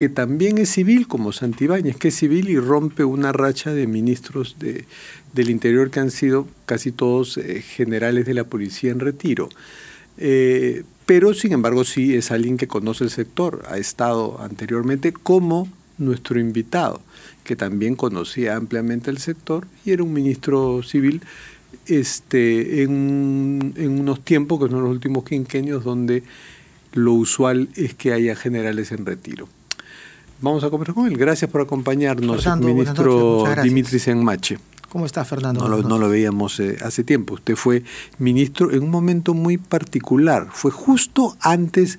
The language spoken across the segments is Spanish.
que también es civil como Santibáñez, que es civil y rompe una racha de ministros de, del interior que han sido casi todos eh, generales de la policía en retiro. Eh, pero sin embargo sí es alguien que conoce el sector, ha estado anteriormente como nuestro invitado, que también conocía ampliamente el sector y era un ministro civil este, en, en unos tiempos, que son los últimos quinquenios, donde lo usual es que haya generales en retiro. Vamos a conversar con él. Gracias por acompañarnos, ministro Dimitri Enmache. ¿Cómo está Fernando? No lo, veíamos eh, hace tiempo. Usted fue ministro en un momento muy particular. Fue justo antes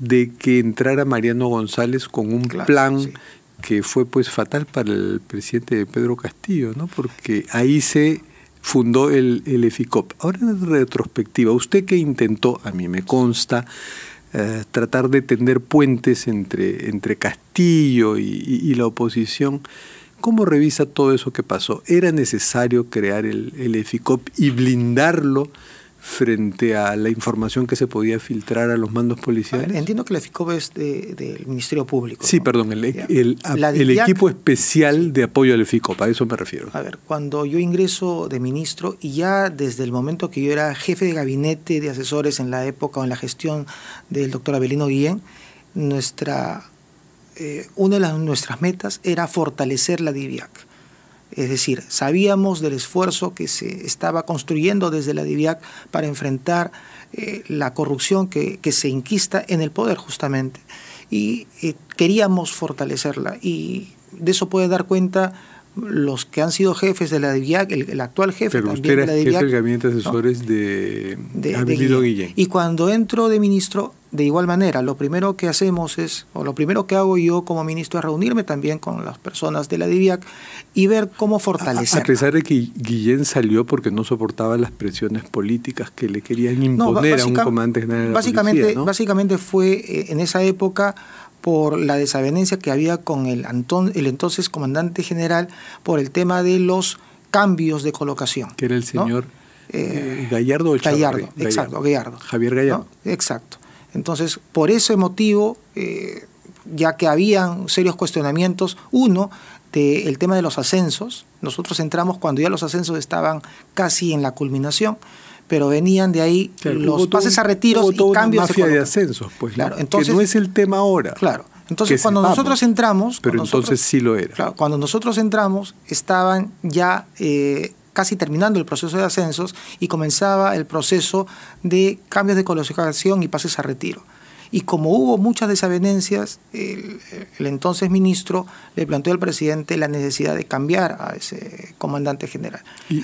de que entrara Mariano González con un plan que fue pues fatal para el presidente Pedro Castillo, ¿no? Porque ahí se fundó el, el EFICOP. Ahora en retrospectiva, usted que intentó, a mí me consta, eh, tratar de tender puentes entre, entre Castillo y, la oposición. ¿Cómo revisa todo eso que pasó? ¿Era necesario crear el EFICOP y blindarlo frente a la información que se podía filtrar a los mandos policiales? Entiendo que la FICOB es del Ministerio Público. Sí, perdón, el, equipo especial de apoyo la FICOB, a eso me refiero. A ver, cuando yo ingreso de ministro y ya desde el momento que yo era jefe de gabinete de asesores en la época o en la gestión del doctor Abelino Guillén, nuestra, eh, una de nuestras metas era fortalecer la DIVIAC es decir, sabíamos del esfuerzo que se estaba construyendo desde la DIVIAC para enfrentar eh, la corrupción que, se inquista en el poder justamente. Y eh, queríamos fortalecerla. Y de eso puede dar cuenta los que han sido jefes de la DIVIAC, el, actual jefe también de la DIVIAC. gabinete de asesores de, de, Y cuando entro de ministro, de igual manera, lo primero que hacemos es, o lo primero que hago yo como ministro es reunirme también con las personas de la DIVIAC y ver cómo fortalecer. A, pesar de que Guillén salió porque no soportaba las presiones políticas que le querían imponer a un comandante general básicamente, Básicamente fue eh, en esa época por la desavenencia que había con el, el entonces comandante general por el tema de los cambios de colocación. Que era el señor eh, eh, Gallardo Gallardo, exacto, Gallardo. Javier Gallardo. Exacto. Entonces, por ese motivo, eh, ya que habían serios cuestionamientos, uno, de el tema de los ascensos, nosotros entramos cuando ya los ascensos estaban casi en la culminación, pero venían de ahí los pases a retiros y cambios. de ascensos, pues, claro, entonces, que no es el tema ahora. Claro, entonces cuando nosotros entramos... Pero entonces sí lo era. Claro, cuando nosotros entramos estaban ya... Eh, casi terminando el proceso de ascensos y comenzaba el proceso de cambios de colocación y pases a retiro. Y como hubo muchas desavenencias, el, entonces ministro le planteó al presidente la necesidad de cambiar a ese comandante general.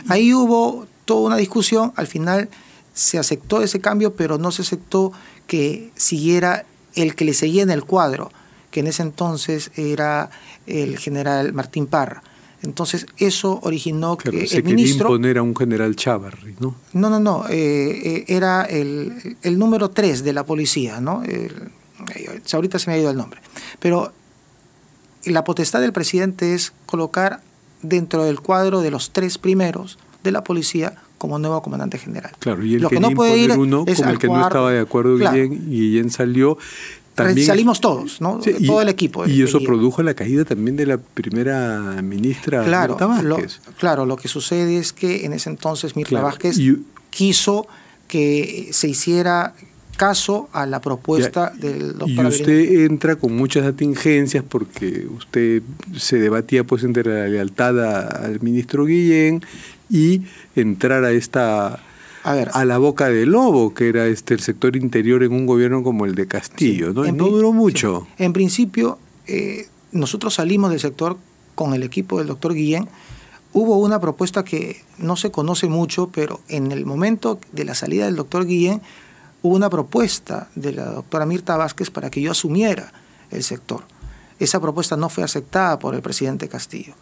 Ahí hubo toda una discusión, al final se aceptó ese cambio, pero no se aceptó que siguiera el que le seguía en el cuadro, que en ese entonces era el general Martín Parra. Entonces, eso originó que se el ministro... imponer a un general Chávarri, ¿no? No, no, no. Eh, eh, era el, número tres de la policía, ¿no? ahorita se me ha ido el nombre. Pero la potestad del presidente es colocar dentro del cuadro de los tres primeros de la policía como nuevo comandante general. Claro, y el que, no puede ir uno es el que no estaba de acuerdo bien y Guillén salió salimos todos, ¿no? Todo el equipo. Y eso produjo la caída también de la primera ministra claro, Lo, claro, lo que sucede es que en ese entonces Mirta Vázquez quiso que se hiciera caso a la propuesta del doctor. Y usted entra con muchas atingencias porque usted se debatía pues entre la lealtad al ministro Guillén y entrar a esta a la boca del lobo, que era este el sector interior en un gobierno como el de Castillo, ¿no? no duró mucho. En principio, eh, nosotros salimos del sector con el equipo del doctor Guillén. Hubo una propuesta que no se conoce mucho, pero en el momento de la salida del doctor Guillén, hubo una propuesta de la doctora Mirta Vázquez para que yo asumiera el sector. Esa propuesta no fue aceptada por el presidente Castillo.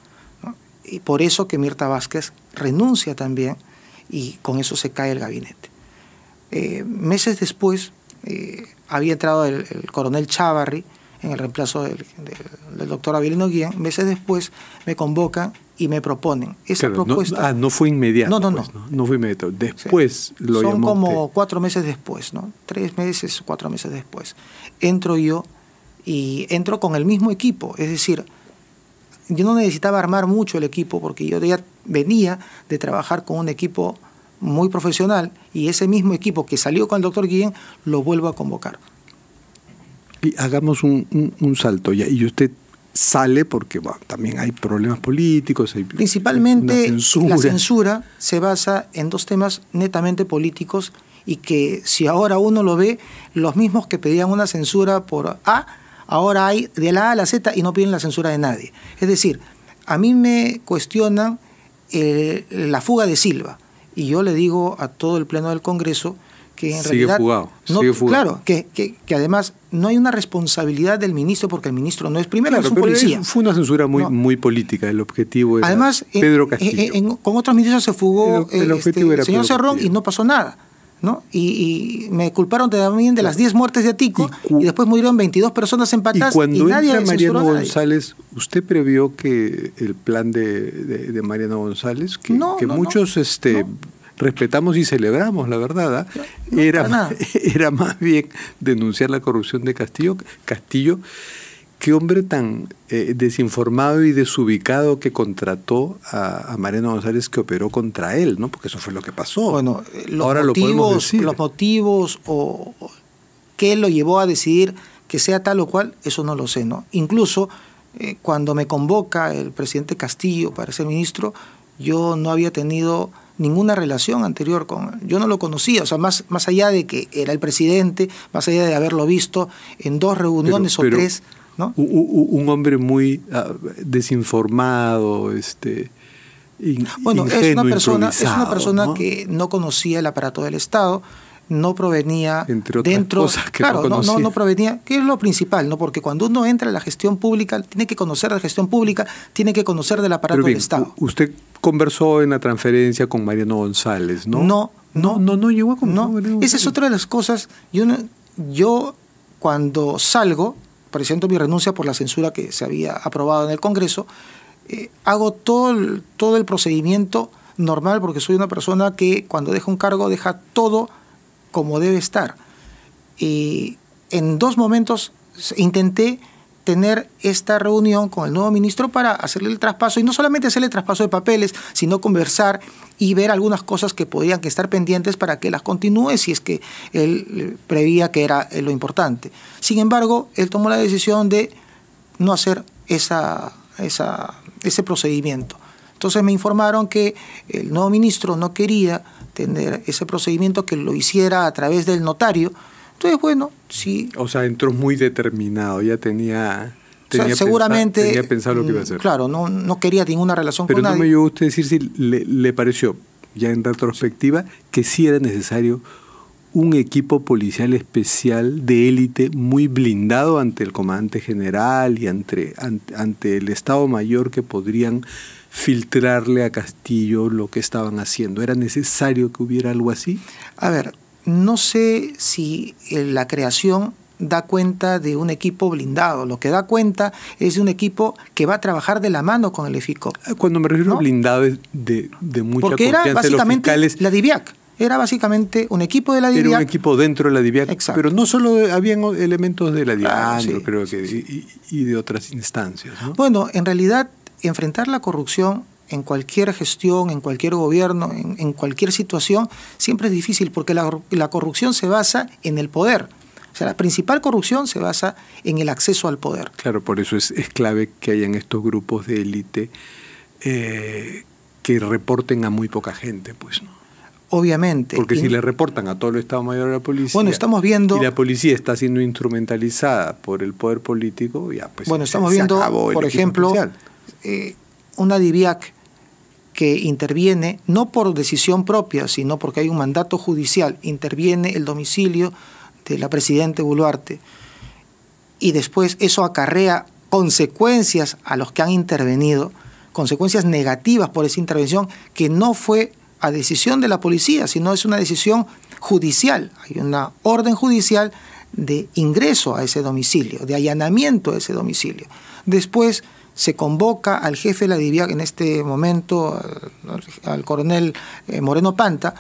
Y por eso que Mirta Vázquez renuncia también y con eso se cae el gabinete. Eh, meses después eh, había entrado el, coronel Chavarri en el reemplazo del, doctor Avilino Guía. Meses después me convocan y me proponen esa propuesta. Ah, no, fue inmediato. No, pues, no, no, no. fue inmediato. Después lo lo Son como cuatro meses después, ¿no? Tres meses, cuatro meses después. Entro yo y entro con el mismo equipo. Es decir, yo no necesitaba armar mucho el equipo porque yo ya venía de trabajar con un equipo muy profesional y ese mismo equipo que salió con el doctor Guillén lo vuelvo a convocar. Y hagamos un, salto ya. Y usted sale porque también hay problemas políticos. Hay Principalmente la censura se basa en dos temas netamente políticos y que si ahora uno lo ve, los mismos que pedían una censura por A, ahora hay de la A a la Z y no piden la censura de nadie. Es decir, a mí me cuestionan eh, la fuga de Silva y yo le digo a todo el Pleno del Congreso que en realidad... no, sigue Claro, que, además no hay una responsabilidad del ministro porque el ministro no es primero, es policía. Fue una censura muy, muy política, el objetivo era además, Pedro Castillo. con otros ministros se fugó el, este, señor Cerrón y no pasó nada. Y, me culparon también de las 10 muertes de Atico y, después murieron 22 personas en y, cuando nadie Mariano González, ¿usted previó que el plan de, de, Mariano González, que, que muchos este respetamos y celebramos, la verdad, ¿ah? era, era más bien denunciar la corrupción de Castillo, Castillo qué hombre tan eh, desinformado y desubicado que contrató a, a, Mariano González que operó contra él, ¿no? Porque eso fue lo que pasó. Bueno, los motivos, los motivos o qué lo llevó a decidir que sea tal o cual, eso no lo sé, ¿no? Incluso eh, cuando me convoca el presidente Castillo para ser ministro, yo no había tenido ninguna relación anterior con él. yo no lo conocía o sea más más allá de que era el presidente más allá de haberlo visto en dos reuniones o tres un, hombre muy ah, desinformado, este... bueno, es, una persona, es una persona, que no conocía el aparato del Estado, no provenía Entre dentro, cosas claro, no, no, no, provenía, que es lo principal, no, porque cuando uno entra a la gestión pública tiene que conocer la gestión pública, tiene que conocer del aparato del Estado. Usted conversó en la transferencia con Mariano González, ¿no? No, no, no, no llegó a no. Esa es otra de las cosas. yo cuando salgo presento mi renuncia por la censura que se había aprobado en el Congreso, eh, hago todo todo el procedimiento normal porque soy una persona que cuando deja un cargo deja todo como debe estar. Y en dos momentos intenté tener esta reunión con el nuevo ministro para hacerle el traspaso y no solamente hacerle el traspaso de papeles, sino conversar y ver algunas cosas que podrían estar pendientes para que las continúe si es que él eh, prevía que era eh, lo importante. Sin embargo, él tomó la decisión de no hacer ese procedimiento. Entonces me informaron que el nuevo ministro no quería tener ese procedimiento, que lo hiciera a través del notario, entonces, bueno, sí. O sea, entró muy determinado, ya tenía... seguramente... Pensado, tenía pensado lo que iba a mm, hacer. Claro, no, no quería ninguna relación Pero con Pero no me llegó usted decir si le, le pareció, ya en retrospectiva, que sí era necesario un equipo policial especial de élite muy blindado ante el comandante general y ante, ante, el Estado Mayor que podrían filtrarle a Castillo lo que estaban haciendo. ¿Era necesario que hubiera algo así? A ver, no sé si eh, la creación da cuenta de un equipo blindado, lo que da cuenta es de un equipo que va a trabajar de la mano con el EFICO. Eh, cuando me refiero a blindado es de, de mucha Porque era básicamente la DIVIAC. Era básicamente un equipo de la DIVIAC. Era un equipo dentro de la DIVIAC. Exacto. Pero no solo habían elementos de la ah, DIVIAC, creo que, Y, de otras instancias. Bueno, en realidad, enfrentar la corrupción en cualquier gestión, en cualquier gobierno, en, cualquier situación, siempre es difícil porque la, corrupción se basa en el poder. O sea, la principal corrupción se basa en el acceso al poder. Claro, por eso es, clave que hayan estos grupos de élite eh, que reporten a muy poca gente, pues, Obviamente. Porque si le reportan a todo el Estado Mayor de la Policía. Bueno, estamos viendo. Y la policía está siendo instrumentalizada por el poder político, ya pues. Bueno, estamos viendo, por ejemplo, eh, una DIVIAC que interviene, no por decisión propia, sino porque hay un mandato judicial, interviene el domicilio de la Presidente Boluarte. Y después eso acarrea consecuencias a los que han intervenido, consecuencias negativas por esa intervención que no fue a decisión de la policía, sino es una decisión judicial. Hay una orden judicial de ingreso a ese domicilio, de allanamiento a ese domicilio. Después se convoca al jefe de la DIVIAC en este momento, al, coronel eh, Moreno Panta.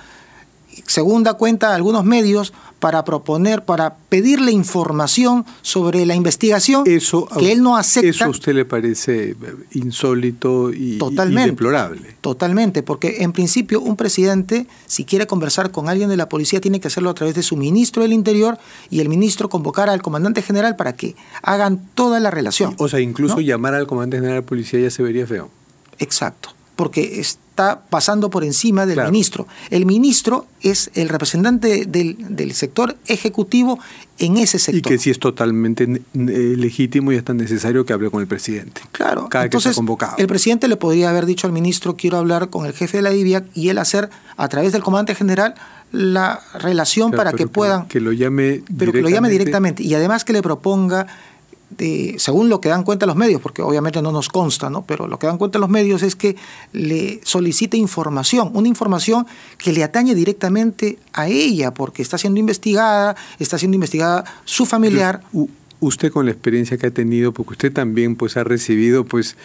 Segunda cuenta, algunos medios para proponer, para pedirle información sobre la investigación que él no acepta. ¿Eso a usted le parece eh, insólito y, deplorable? Totalmente, porque en principio un presidente, si quiere conversar con alguien de la policía, tiene que hacerlo a través de su ministro del Interior y el ministro convocar al comandante general para que hagan toda la relación. O sea, incluso llamar al comandante general de policía ya se vería feo. Exacto porque está pasando por encima del ministro. El ministro es el representante del, sector ejecutivo en ese sector. Y que sí es totalmente eh, legítimo y es tan necesario que hable con el presidente. Claro, cada entonces que convocado. el presidente le podría haber dicho al ministro, quiero hablar con el jefe de la DIVIAC y él hacer, a través del comandante general, la relación para que puedan... Que lo llame Pero que lo llame directamente y además que le proponga según lo que dan cuenta los medios, porque obviamente no nos consta, ¿no? pero lo que dan cuenta los medios es que le solicita información, una información que le atañe directamente a ella, porque está siendo investigada, está siendo investigada su familiar. usted con la experiencia que ha tenido, porque usted también pues, ha recibido pues,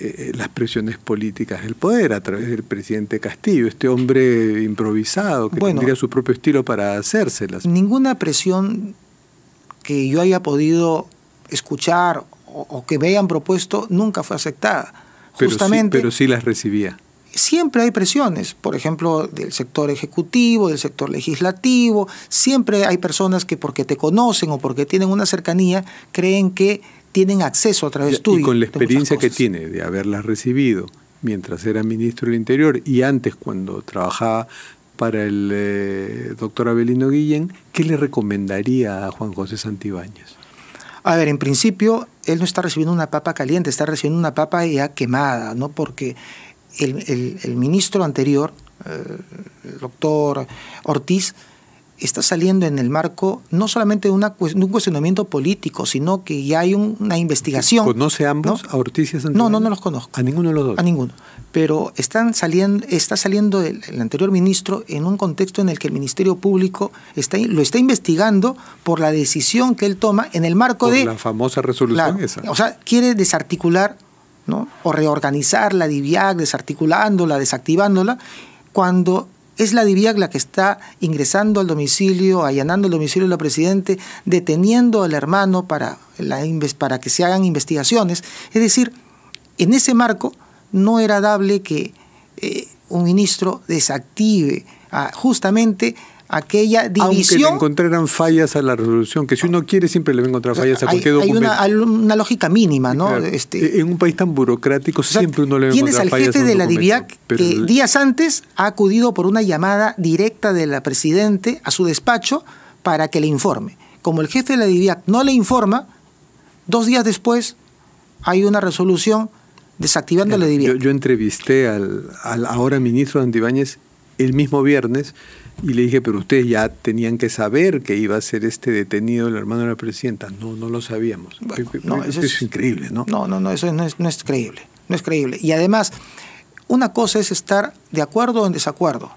eh, eh, las presiones políticas del poder a través del presidente Castillo, este hombre improvisado que tendría su propio estilo para hacérselas. Ninguna presión que yo haya podido escuchar o, que vean propuesto nunca fue aceptada. Pero Justamente, pero sí las recibía. Siempre hay presiones, por ejemplo, del sector ejecutivo, del sector legislativo, siempre hay personas que porque te conocen o porque tienen una cercanía creen que tienen acceso a través de tuyo. Y con la experiencia que tiene de haberlas recibido mientras era ministro del Interior y antes cuando trabajaba para el eh, doctor Abelino Guillén, ¿qué le recomendaría a Juan José Santibáñez? A ver, en principio, él no está recibiendo una papa caliente, está recibiendo una papa ya quemada, ¿no? Porque el, el ministro anterior, eh, el doctor Ortiz, está saliendo en el marco no solamente de, una, un cuestionamiento político, sino que ya hay una investigación. ¿Conoce ambos ¿no? a Ortiz y a No, no, no los conozco. ¿A ninguno de los dos? A ninguno. Pero están saliendo, está saliendo el, anterior ministro en un contexto en el que el Ministerio Público está, lo está investigando por la decisión que él toma en el marco de... La famosa resolución esa. O sea, quiere desarticular ¿no? o reorganizar la DIVIAC, desarticulándola, desactivándola, cuando es la Diviagla la que está ingresando al domicilio, allanando el domicilio de la Presidente, deteniendo al hermano para, para que se hagan investigaciones. Es decir, en ese marco no era dable que eh, un ministro desactive justamente aquella división. Aunque le encontraran fallas a la resolución, que si uno quiere siempre le va a encontrar fallas a cualquier hay, documento. Hay una, lógica mínima, ¿no? Este, e, en un país tan burocrático siempre uno le va a encontrar fallas. Tienes al jefe de la DIVIAC que días antes ha acudido por una llamada directa de la presidente a su despacho para que le informe. Como el jefe de la DIVIAC no le informa, dos días después hay una resolución desactivando la DIVIAC. Yo, entrevisté al, ahora ministro Antibáñez el mismo viernes y le dije, pero ustedes ya tenían que saber que iba a ser este detenido el hermano de la presidenta. No, no lo sabíamos. no, es, increíble, ¿no? No, no, no, eso no es, creíble. No es creíble. Y además, una cosa es estar de acuerdo o en desacuerdo,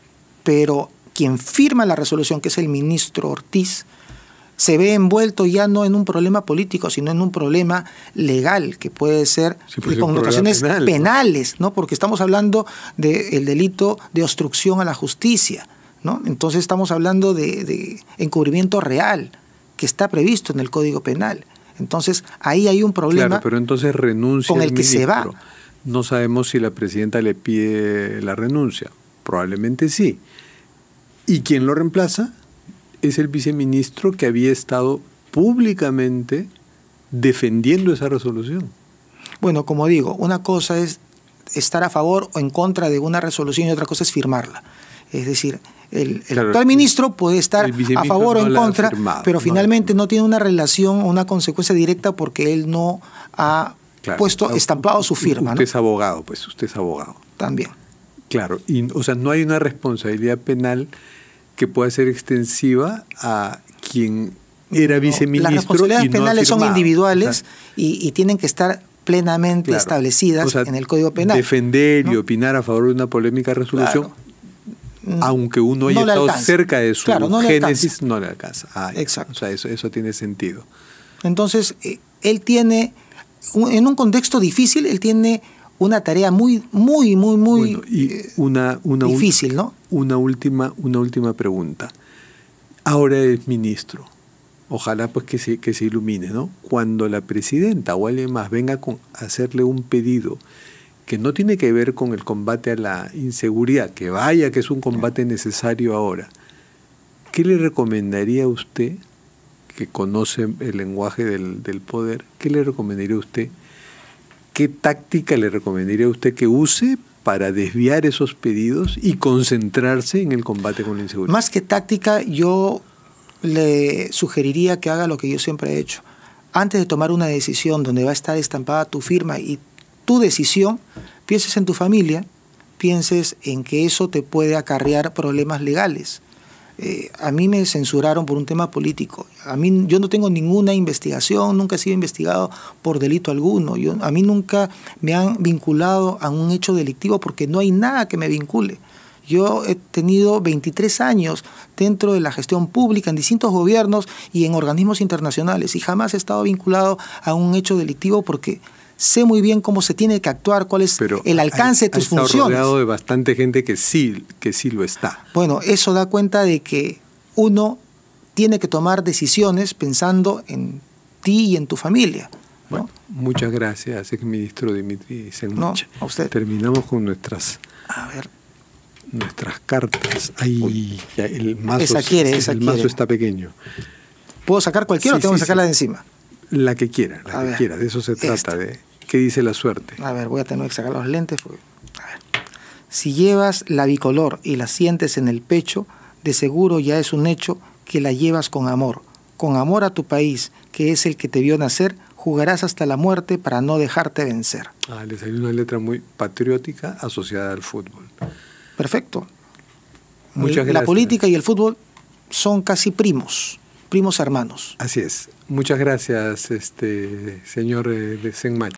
pero quien firma la resolución, que es el ministro Ortiz, se ve envuelto ya no en un problema político, sino en un problema legal que puede ser con penales, ¿no? Porque estamos hablando del delito de obstrucción a la justicia. Entonces estamos hablando de, encubrimiento real que está previsto en el Código Penal. Entonces ahí hay un problema claro, pero entonces renuncia con el, el que se va. No sabemos si la presidenta le pide la renuncia. Probablemente sí. ¿Y quién lo reemplaza? Es el viceministro que había estado públicamente defendiendo esa resolución. Bueno, como digo, una cosa es estar a favor o en contra de una resolución y otra cosa es firmarla. Es decir, el, actual ministro puede estar a favor o en contra, pero finalmente no, tiene una relación o una consecuencia directa porque él no ha puesto ah, estampado su firma. Usted es abogado, pues usted es abogado. También. Claro, o sea, no hay una responsabilidad penal que pueda ser extensiva a quien era viceministro. Las responsabilidades penales son individuales y, tienen que estar plenamente establecidas en el Código Penal. Defender y opinar a favor de una polémica resolución Mm. aunque uno haya estado cerca de su génesis, no le alcanza. Ah, Exacto. O sea, eso, tiene sentido. Entonces, eh, él tiene, en un contexto difícil, él tiene una tarea muy, muy, muy, muy eh, una, difícil, ¿no? Una última, una última pregunta. Ahora es ministro. Ojalá pues que se, que se ilumine, ¿no? Cuando la presidenta o alguien más venga a hacerle un pedido que no tiene que ver con el combate a la inseguridad, que vaya que es un combate necesario ahora, ¿qué le recomendaría a usted, que conoce el lenguaje del, poder, qué le recomendaría a usted, qué táctica le recomendaría a usted que use para desviar esos pedidos y concentrarse en el combate con la inseguridad? Más que táctica, yo le sugeriría que haga lo que yo siempre he hecho. Antes de tomar una decisión donde va a estar estampada tu firma y tu decisión, pienses en tu familia, pienses en que eso te puede acarrear problemas legales. Eh, a mí me censuraron por un tema político. A mí yo no tengo ninguna investigación, nunca he sido investigado por delito alguno. Yo, a mí nunca me han vinculado a un hecho delictivo porque no hay nada que me vincule. Yo he tenido 23 años dentro de la gestión pública, en distintos gobiernos y en organismos internacionales, y jamás he estado vinculado a un hecho delictivo porque sé muy bien cómo se tiene que actuar, cuál es el alcance de tus funciones. rodeado de bastante gente que sí, que sí lo está. Bueno, eso da cuenta de que uno tiene que tomar decisiones pensando en ti y en tu familia. Bueno, muchas gracias, exministro Dimitri No, a usted. Terminamos con nuestras. ver nuestras cartas. Ahí el mazo, está pequeño. ¿Puedo sacar cualquiera o tengo que sacarla la de encima? La que quiera, la que quiera, de eso se trata. de ¿Qué dice la suerte? A ver, voy a tener que sacar los lentes. Si llevas la bicolor y la sientes en el pecho, de seguro ya es un hecho que la llevas con amor. Con amor a tu país, que es el que te vio nacer, jugarás hasta la muerte para no dejarte vencer. Ah, le salió una letra muy patriótica asociada al fútbol. Perfecto. Muchas gracias. La política y el fútbol son casi primos, primos hermanos. Así es. Muchas gracias, este señor eh, de Senma.